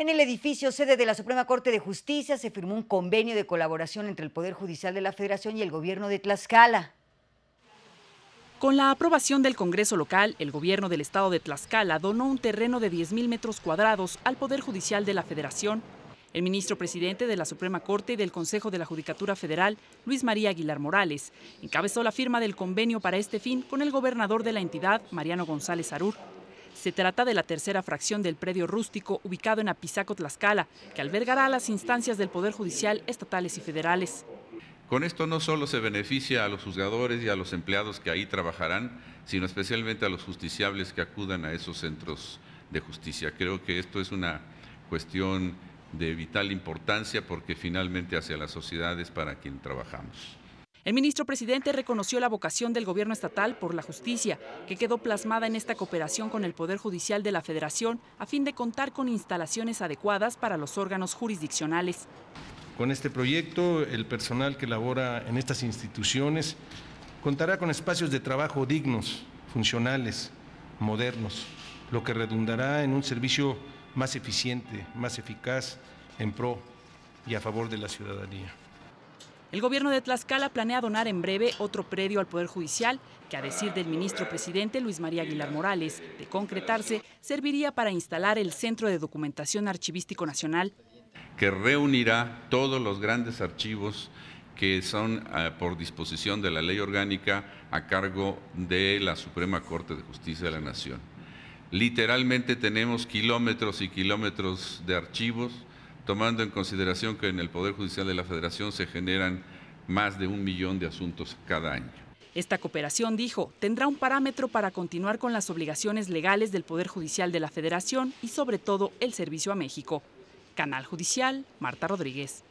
En el edificio sede de la Suprema Corte de Justicia se firmó un convenio de colaboración entre el Poder Judicial de la Federación y el gobierno de Tlaxcala. Con la aprobación del Congreso local, el gobierno del estado de Tlaxcala donó un terreno de 10.000 metros cuadrados al Poder Judicial de la Federación. El ministro presidente de la Suprema Corte y del Consejo de la Judicatura Federal, Luis María Aguilar Morales, encabezó la firma del convenio para este fin con el gobernador de la entidad, Mariano González Arur, se trata de la tercera fracción del predio rústico ubicado en Apizaco, Tlaxcala, que albergará las instancias del Poder Judicial estatales y federales. Con esto no solo se beneficia a los juzgadores y a los empleados que ahí trabajarán, sino especialmente a los justiciables que acudan a esos centros de justicia. Creo que esto es una cuestión de vital importancia porque finalmente hacia las sociedades para quien trabajamos. El ministro presidente reconoció la vocación del gobierno estatal por la justicia, que quedó plasmada en esta cooperación con el Poder Judicial de la Federación a fin de contar con instalaciones adecuadas para los órganos jurisdiccionales. Con este proyecto, el personal que labora en estas instituciones contará con espacios de trabajo dignos, funcionales, modernos, lo que redundará en un servicio más eficiente, más eficaz en pro y a favor de la ciudadanía. El gobierno de Tlaxcala planea donar en breve otro predio al Poder Judicial, que a decir del ministro presidente Luis María Aguilar Morales, de concretarse, serviría para instalar el Centro de Documentación Archivístico Nacional. Que reunirá todos los grandes archivos que son eh, por disposición de la ley orgánica a cargo de la Suprema Corte de Justicia de la Nación. Literalmente tenemos kilómetros y kilómetros de archivos tomando en consideración que en el Poder Judicial de la Federación se generan más de un millón de asuntos cada año. Esta cooperación, dijo, tendrá un parámetro para continuar con las obligaciones legales del Poder Judicial de la Federación y sobre todo el servicio a México. Canal Judicial, Marta Rodríguez.